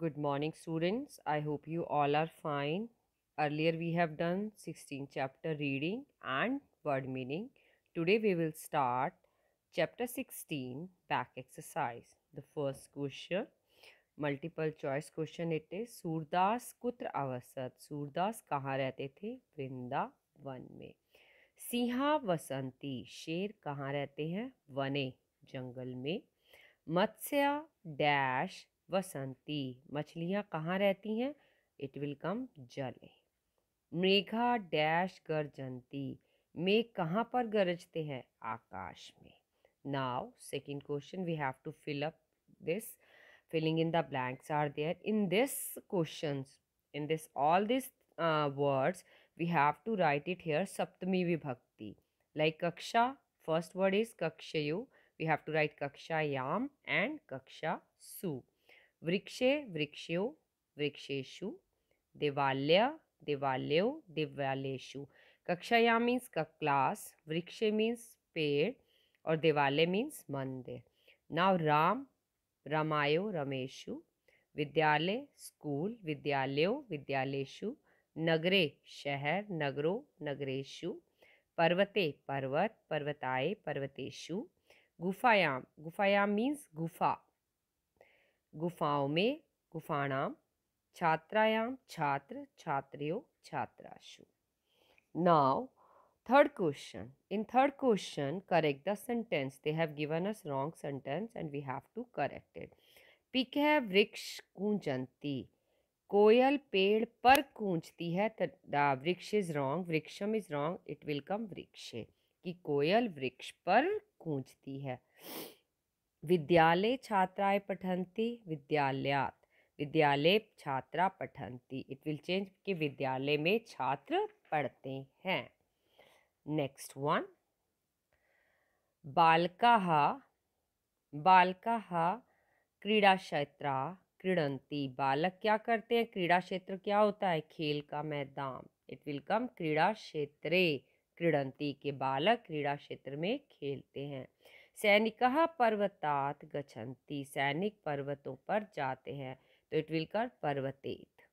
Good morning students. I hope you all are fine. Earlier we have done 16 chapter reading and word meaning. Today we will start chapter 16 back exercise. The first question multiple choice question it is Surdas कुत्र अवसत सूरदास कहाँ रहते थे वृंदावन में सिंहा वसंती शेर कहाँ रहते हैं वने जंगल में मत्स्या डैश वसंती मछलियाँ कहाँ रहती हैं इट विल कम जले मेघा डैश गर्जंती मेघ कहाँ पर गरजते हैं आकाश में now second question we have to fill up this filling in the blanks are there in this question in this all this words we have to write it here सप्तमी विभक्ति लाइक कक्षा फर्स्ट वर्ड इज कक्षयु we have to write कक्षायाम and कक्षा सू वृक्षे वृक्षो वृक्षेशु दिवाल्य दिवाल्यो दिवालेशु कक्षाया मीन्स का क्लास वृक्षे मीन्स पेड़ और दिवाले मीन्स मंदिर नाव राम रमायो रमेशु विद्यालय स्कूल विद्यालयो विद्यालयेशु नगरे शहर नगरो नगरेशु पर्वते पर्वत पर्वताए पर्वतेशु गुफायाम गुफायाम मीन्स गुफा गुफाओं में गुफाणाम छात्रायाम छात्र छात्रियों छात्राशु now third question in third question correct the sentence they have given us wrong sentence and we have to correct it पिक है वृक्ष कूजंती कोयल पेड़ पर कूंचती है द वृक्ष इज रॉन्ग वृक्षम is wrong it will come वृक्ष कि कोयल वृक्ष पर कूजती है विद्यालय छात्राः पठंती विद्यालयात विद्यालय छात्रा पठंती इट विल चेंज कि विद्यालय में छात्र पढ़ते हैं नेक्स्ट वन बालका बालका क्रीड़ा क्षेत्र क्रीडंती बालक क्या करते हैं क्रीड़ा क्षेत्र क्या होता है खेल का मैदान इट विल कम क्रीड़ा क्षेत्रे क्रीडंती के बालक क्रीड़ा क्षेत्र में खेलते हैं सैनिक पर्वतात् गति सैनिक पर्वतों पर जाते हैं तो इट विल कम पर्वतेत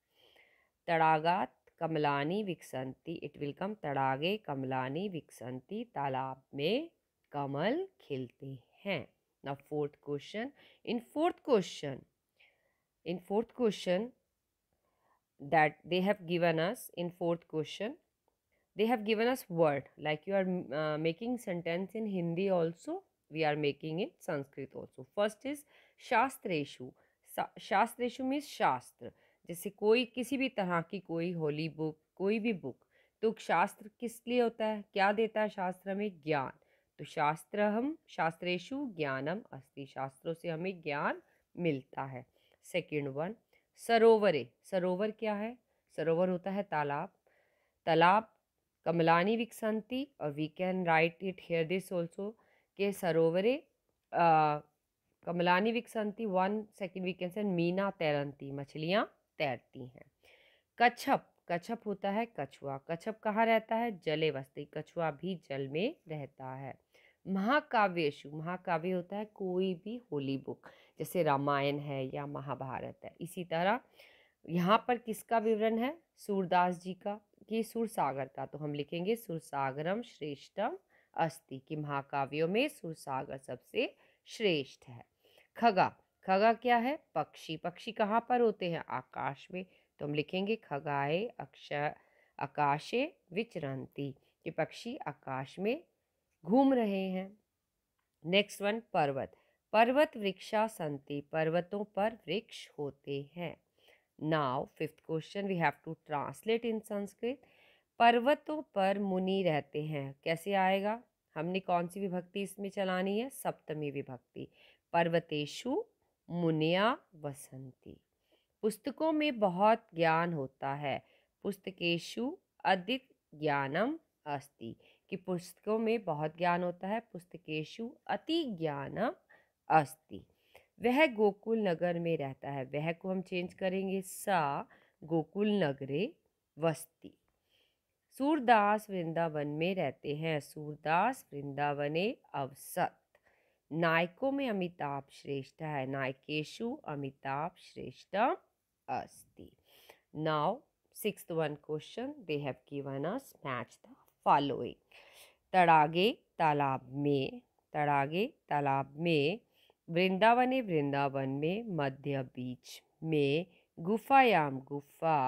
तड़ागात कमलानी विकसंती इट विल कम तड़ागे कमलानी विकसंती तालाब में कमल खिलते हैं न fourth question in fourth question in fourth question that they have given us in fourth question they have given us word like you are making sentence in Hindi also we are making in Sanskrit also. First is Shastreshu. Shastreshu means Shastra. जैसे कोई किसी भी तरह की कोई Holi book कोई भी book तो शास्त्र किस लिए होता है क्या देता है शास्त्र हमें ज्ञान तो शास्त्र हम शास्त्रेशु ज्ञानम अस्ति शास्त्रों से हमें ज्ञान मिलता है सेकेंड वन सरोवरे सरोवर क्या है सरोवर होता है तालाब तालाब कमलानी विकसंती और we can write it here this also के सरोवरे कमलानी विकसंती वन सेकेंड वीक से मीना तैरंती मछलियाँ तैरती हैं कछप कछप होता है कछुआ कछप कहाँ रहता है जले वस्ती कछुआ भी जल में रहता है महाकाव्यशु महाकाव्य होता है कोई भी होली बुक जैसे रामायण है या महाभारत है इसी तरह यहाँ पर किसका विवरण है सूरदास जी का कि सूरसागर का तो हम लिखेंगे सुरसागरम श्रेष्ठम अस्ति कि महाकाव्यों में सुरसागर सबसे श्रेष्ठ है खगा खगा क्या है पक्षी पक्षी कहाँ पर होते हैं आकाश में तो हम लिखेंगे खगाए अक्ष आकाशे विचरंती कि पक्षी आकाश में घूम रहे हैं नेक्स्ट वन पर्वत पर्वत वृक्षा संति पर्वतों पर वृक्ष होते हैं now fifth question we have to translate in Sanskrit पर्वतों पर मुनि रहते हैं कैसे आएगा हमने कौन सी विभक्ति इसमें चलानी है सप्तमी विभक्ति पर्वतेशु मुनिया वसंती पुस्तकों में बहुत ज्ञान होता है पुस्तकेशु अधिक ज्ञानम अस्ति कि पुस्तकों में बहुत ज्ञान होता है पुस्तकेशु अति ज्ञानम अस्ति वह गोकुल नगर में रहता है वह को हम चेंज करेंगे सा गोकुल नगरे वस्ती सूरदास वृंदावन में रहते हैं सूरदास वृंदावन अवसत नायकों में अमिताभ श्रेष्ठ है नायकेशु अमिताभ श्रेष्ठ अस्ति now six one question they have given us match the following तड़ागे तालाब में तड़ागे तालाब में वृंदावन वृंदावन में मध्य बीच में गुफायाम गुफा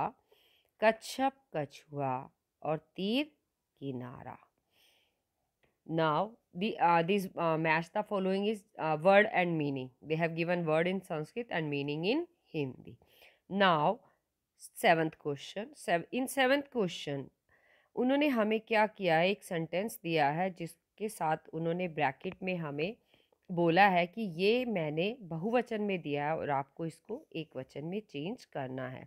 कच्छप कछुआ और तीर किनारा now this match the following is word and meaning they have given word in Sanskrit and meaning in Hindi now seventh question in seventh question उन्होंने हमें क्या किया एक सेंटेंस दिया है जिसके साथ उन्होंने ब्रैकेट में हमें बोला है कि ये मैंने बहुवचन में दिया है और आपको इसको एक वचन में चेंज करना है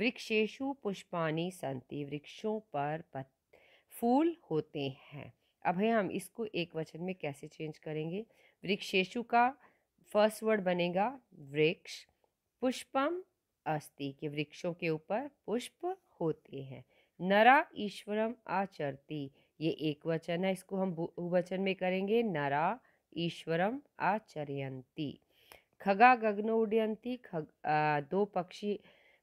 वृक्षेशु पुष्पाणी संति वृक्षों पर पत, फूल होते हैं अब है हम इसको एक वचन में कैसे चेंज करेंगे वृक्षेशु का फर्स्ट वर्ड बनेगा वृक्ष पुष्पम अस्ति के वृक्षों के ऊपर पुष्प होते हैं नरा ईश्वरम आचरती ये एक वचन है इसको हम बहुवचन में करेंगे नरा ईश्वरम आचरयंती खगा गगनो उडयंती खग आ, दो पक्षी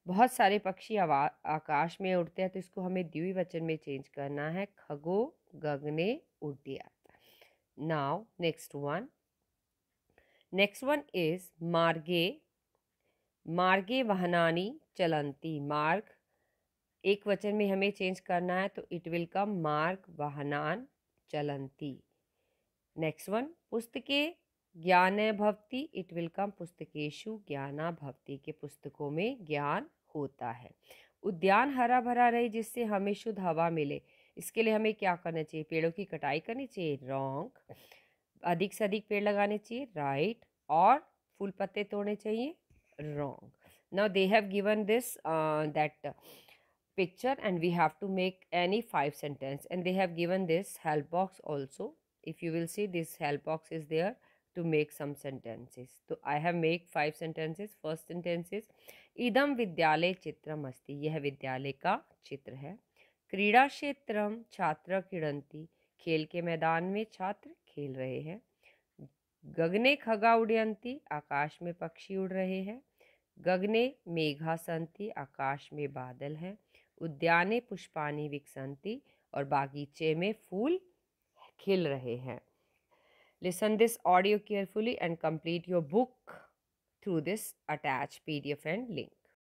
बहुत सारे पक्षी आकाश में उड़ते हैं तो इसको हमें द्वि वचन में चेंज करना है खगो गगने उड़िया now next one next one is मार्गे मार्गे वाहनानी चलंती मार्ग एक वचन में हमें चेंज करना है तो इट विल कम मार्ग वाहनान चलंती नेक्स्ट वन पुस्तके ज्ञान भवती इट विल कम पुस्तकेशु ज्ञाना भवती के पुस्तकों में ज्ञान होता है उद्यान हरा भरा रहे जिससे हमें शुद्ध हवा मिले इसके लिए हमें क्या करना चाहिए पेड़ों की कटाई करनी चाहिए रॉन्ग अधिक से अधिक पेड़ लगाने चाहिए राइट और फूल पत्ते तोड़ने चाहिए wrong now they have given this that picture and we have to make any five sentence and they have given this help box also if you will see this help box is there to make some sentences तो I have make five sentences first sentences इदम विद्यालय चित्रम अस्ति यह विद्यालय का चित्र है क्रीड़ा क्षेत्र छात्र क्रीडंती खेल के मैदान में छात्र खेल रहे हैं गगने खगा उड़यंती आकाश में पक्षी उड़ रहे हैं गगने मेघा संती आकाश में बादल हैं उद्याने पुष्पानी विकसंती और बागीचे में फूल खिल रहे हैं listen this audio carefully and complete your book through this attached PDF and link.